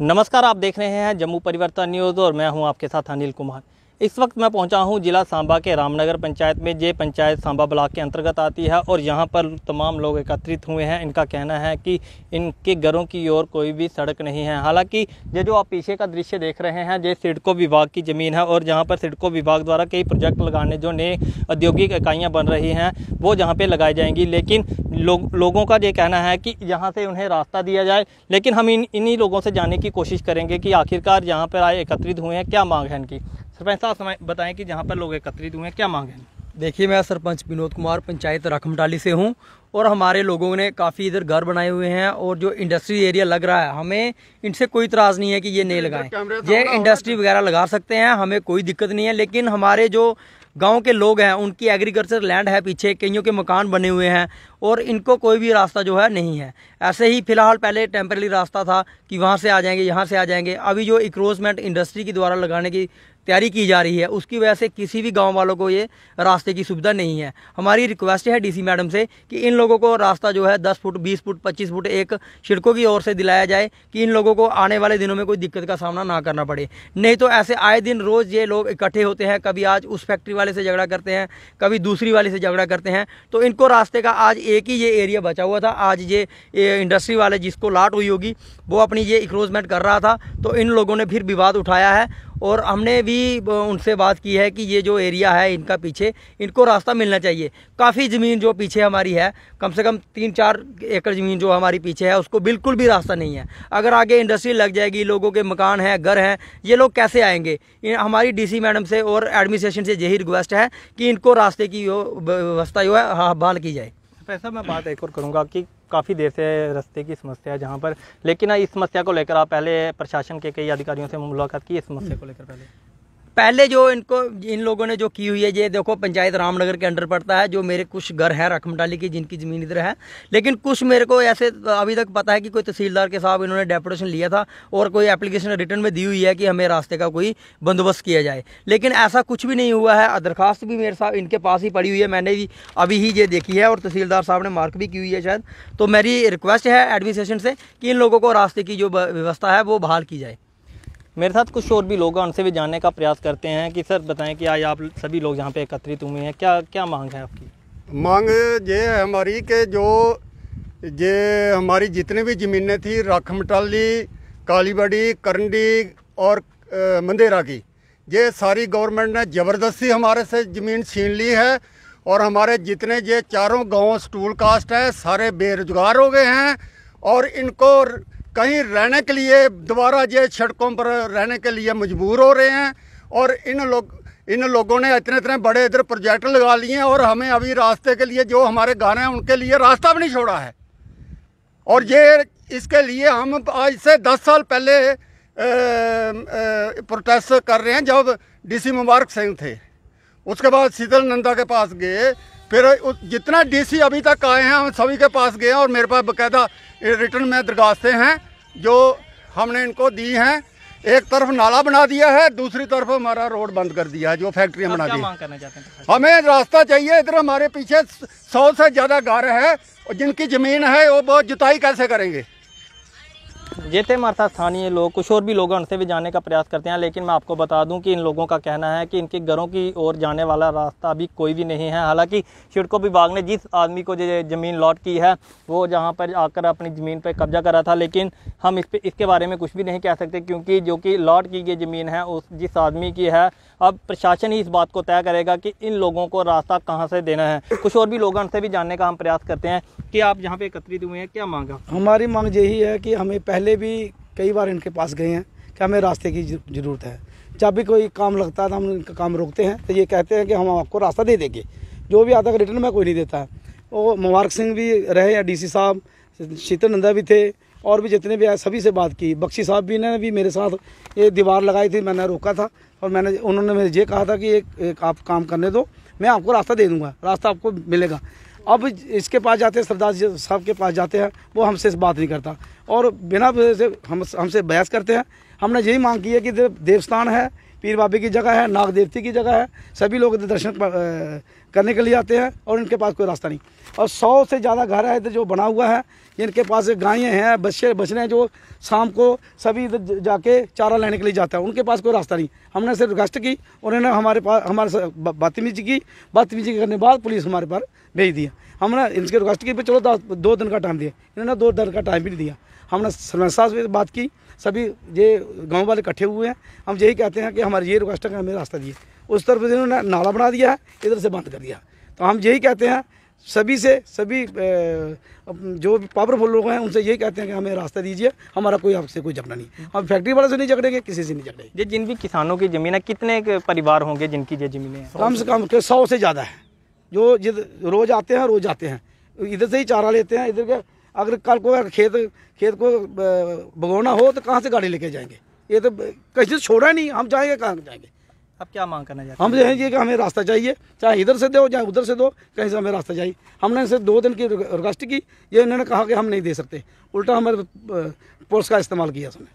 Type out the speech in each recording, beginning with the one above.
नमस्कार आप देख रहे हैं जम्मू परिवर्तन न्यूज़ और मैं हूं आपके साथ अनिल कुमार इस वक्त मैं पहुंचा हूं जिला सांबा के रामनगर पंचायत में ये पंचायत सांबा ब्लॉक के अंतर्गत आती है और यहां पर तमाम लोग एकत्रित हुए हैं इनका कहना है कि इनके घरों की ओर कोई भी सड़क नहीं है हालांकि ये जो आप पीछे का दृश्य देख रहे हैं ये सिडको विभाग की ज़मीन है और जहां पर सिडको विभाग द्वारा कई प्रोजेक्ट लगाने जो नए औद्योगिक इकाइयाँ बन रही हैं वो जहाँ पर लगाई जाएंगी लेकिन लोग लोगों का ये कहना है कि यहाँ से उन्हें रास्ता दिया जाए लेकिन हम इन इन्हीं लोगों से जाने की कोशिश करेंगे कि आखिरकार यहाँ पर आए एकत्रित हुए हैं क्या मांग है इनकी सरपंच साहब बताएं कि जहाँ पर लोग एकत्रित हुए हैं क्या मांगे देखिए मैं सरपंच विनोद कुमार पंचायत रकमटाली से हूँ और हमारे लोगों ने काफ़ी इधर घर बनाए हुए हैं और जो इंडस्ट्री एरिया लग रहा है हमें इनसे कोई इतराज़ नहीं है कि ये नहीं लगाएं ये इंडस्ट्री वगैरह लगा सकते हैं हमें कोई दिक्कत नहीं है लेकिन हमारे जो गांव के लोग हैं उनकी एग्रीकल्चर लैंड है पीछे कईयों के मकान बने हुए हैं और इनको कोई भी रास्ता जो है नहीं है ऐसे ही फिलहाल पहले टेम्परेली रास्ता था कि वहाँ से आ जाएंगे यहाँ से आ जाएंगे अभी जो इक्रोचमेंट इंडस्ट्री के द्वारा लगाने की तैयारी की जा रही है उसकी वजह से किसी भी गाँव वालों को ये रास्ते की सुविधा नहीं है हमारी रिक्वेस्ट है डीसी मैडम से कि इन लोगों को रास्ता जो है दस फुट बीस फुट पच्चीस फुट एक सड़कों की ओर से दिलाया जाए कि इन लोगों को आने वाले दिनों में कोई दिक्कत का सामना ना करना पड़े नहीं तो ऐसे आए दिन रोज़ ये लोग इकट्ठे होते हैं कभी आज उस फैक्ट्री वाले से झगड़ा करते हैं कभी दूसरी वाले से झगड़ा करते हैं तो इनको रास्ते का आज एक ही ये एरिया बचा हुआ था आज ये, ये इंडस्ट्री वाले जिसको लाट हुई होगी वो अपनी ये इक्रोचमेंट कर रहा था तो इन लोगों ने फिर विवाद उठाया है और हमने भी उनसे बात की है कि ये जो एरिया है इनका पीछे इनको रास्ता मिलना चाहिए काफ़ी ज़मीन जो पीछे हमारी है कम से कम तीन चार एकड़ ज़मीन जो हमारी पीछे है उसको बिल्कुल भी रास्ता नहीं है अगर आगे इंडस्ट्री लग जाएगी लोगों के मकान हैं घर हैं ये लोग कैसे आएंगे हमारी डीसी मैडम से और एडमिनिस्ट्रेशन से यही रिक्वेस्ट है कि इनको रास्ते की व्यवस्था जो है हाँ, बहाल की जाए पैसा मैं बात एक और करूँगा कि काफ़ी देर से रास्ते की समस्या है जहाँ पर लेकिन इस समस्या को लेकर आप पहले प्रशासन के कई अधिकारियों से मुलाकात की इस समस्या को लेकर पहले पहले जो इनको इन लोगों ने जो की हुई है ये देखो पंचायत रामनगर के अंडर पड़ता है जो मेरे कुछ घर हैं रखमटाली की जिनकी ज़मीन इधर है लेकिन कुछ मेरे को ऐसे अभी तक पता है कि कोई तहसीलदार के साहब इन्होंने डेपुटेशन लिया था और कोई एप्लीकेशन रिटर्न में दी हुई है कि हमें रास्ते का कोई बंदोबस्त किया जाए लेकिन ऐसा कुछ भी नहीं हुआ है दरखास्त भी मेरे साथ इनके पास ही पड़ी हुई है मैंने भी अभी ही ये देखी है और तहसीलदार साहब ने मार्क भी की हुई है शायद तो मेरी रिक्वेस्ट है एडमिनिस्ट्रेशन से कि इन लोगों को रास्ते की जो व्यवस्था है वो बहाल की जाए मेरे साथ कुछ और भी लोग हैं उनसे भी जानने का प्रयास करते हैं कि सर बताएं कि आज आप सभी लोग यहाँ पे एकत्रित हुए हैं क्या क्या मांग है आपकी मांग ये है हमारी कि जो ये हमारी जितनी भी ज़मीनें थी मटाली कालीबड़ी करंडी और मंदेरा की ये सारी गवर्नमेंट ने ज़बरदस्ती हमारे से ज़मीन छीन ली है और हमारे जितने ये चारों गांव स्टूल कास्ट हैं सारे बेरोजगार हो गए हैं और इनको कहीं रहने के लिए दोबारा ये सड़कों पर रहने के लिए मजबूर हो रहे हैं और इन लोग इन लोगों ने इतने इतने बड़े इधर प्रोजेक्ट लगा लिए हैं और हमें अभी रास्ते के लिए जो हमारे घर हैं उनके लिए रास्ता भी नहीं छोड़ा है और ये इसके लिए हम आज से दस साल पहले प्रोटेस्ट कर रहे हैं जब डीसी मुबारक सिंह थे उसके बाद शीतल नंदा के पास गए फिर जितना डीसी अभी तक आए हैं हम सभी के पास गए और मेरे पास बकायदा रिटर्न में दरखास्तें हैं जो हमने इनको दी हैं एक तरफ नाला बना दिया है दूसरी तरफ हमारा रोड बंद कर दिया है जो फैक्ट्रियां बना दी हमें रास्ता चाहिए इधर हमारे पीछे सौ से ज़्यादा घर है और जिनकी ज़मीन है वो बहुत जुताई कैसे करेंगे जेते हमारे साथ स्थानीय लोग कुछ और भी लोग हैं उनसे भी जाने का प्रयास करते हैं लेकिन मैं आपको बता दूं कि इन लोगों का कहना है कि इनके घरों की ओर जाने वाला रास्ता अभी कोई भी नहीं है हालांकि सिडको विभाग ने जिस आदमी को जो ज़मीन लॉट की है वो जहाँ पर आकर अपनी ज़मीन पर कब्जा करा था लेकिन हम इस पर इसके बारे में कुछ भी नहीं कह सकते क्योंकि जो कि लॉट की गई ज़मीन है उस जिस आदमी की है अब प्रशासन ही इस बात को तय करेगा कि इन लोगों को रास्ता कहाँ से देना है कुछ और भी लोग उनसे भी जानने का हम प्रयास करते हैं कि आप यहाँ पर एकत्रित हुए हैं क्या मांगा हमारी मांग यही है कि हमें पहले भी कई बार इनके पास गए हैं कि हमें रास्ते की ज़रूरत है जब भी कोई काम लगता है तो हम इनका काम रोकते हैं तो ये कहते हैं कि हम आपको रास्ता दे देंगे जो भी आता है रिटर्न में कोई नहीं देता है वो मुबारक सिंह भी रहे या डी साहब शीतल नंदा भी थे और भी जितने भी आए सभी से बात की बख्शी साहब भी ने भी मेरे साथ ये दीवार लगाई थी मैंने रोका था और मैंने उन्होंने मुझे ये कहा था कि एक, एक आप काम करने दो मैं आपको रास्ता दे दूंगा रास्ता आपको मिलेगा अब इसके पास जाते हैं सरदार साहब के पास जाते हैं वो हमसे बात नहीं करता और बिना हम हमसे बहस करते हैं हमने यही मांग की है कि देवस्थान है पीर बाबे की जगह है नाग देवती की जगह है सभी लोग इधर दर्शन करने के लिए आते हैं और इनके पास कोई रास्ता नहीं और सौ से ज़्यादा घर है इधर जो बना हुआ है इनके पास गायें हैं बच्चे बचने हैं जो शाम को सभी इधर जाके चारा लेने के लिए जाता है उनके पास कोई रास्ता नहीं हमने सिर्फ गश्त की उन्होंने हमारे पास हमारे साथ बदतमीजी की बदतमीजी करने के बाद पुलिस हमारे पास भेज दिया हमने इनके रिक्वेस्ट की चलो दो दिन का टाइम दिया इन्होंने दो दिन का टाइम भी नहीं दिया हमने सरपंच से बात की सभी ये गाँव वाले इकट्ठे हुए हैं हम यही कहते हैं कि हमारी ये रिक्वेस्ट है कि हमें रास्ता दिए उस तरफ इन्होंने नाला बना दिया है इधर से बंद कर दिया तो हम यही कहते हैं सभी से सभी जो पावरफुल लोग हैं उनसे यही कहते हैं कि हमें रास्ता दीजिए हमारा कोई आपसे कोई झगड़ा नहीं हम फैक्ट्री वाले से नहीं झगड़ेंगे किसी से नहीं झगड़ेंगे ये जिन भी किसानों की ज़मीन है कितने परिवार होंगे जिनकी ये ज़मीनें हैं कम से कम सौ से ज़्यादा है जो जिद रोज़ आते हैं रोज़ आते हैं इधर से ही चारा लेते हैं इधर के अगर कल को अगर खेत खेत को भगोना हो तो कहाँ से गाड़ी लेके जाएंगे ये तो कहीं से छोड़ा नहीं हम जाएंगे कहाँ जाएंगे अब क्या मांग करना चाहते हम चाहेंगे कि हमें रास्ता चाहिए चाहे इधर से दो चाहे उधर से दो कहीं से हमें रास्ता चाहिए हमने इनसे दो दिन की रिक्वेस्ट की ये इन्होंने कहा कि हम नहीं दे सकते उल्टा हमारे फोर्स का इस्तेमाल किया उसने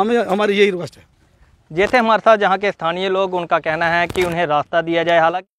हमें हमारी यही रिक्वेस्ट है जैसे हमारे साथ जहाँ के स्थानीय लोग उनका कहना है कि उन्हें रास्ता दिया जाए हालांकि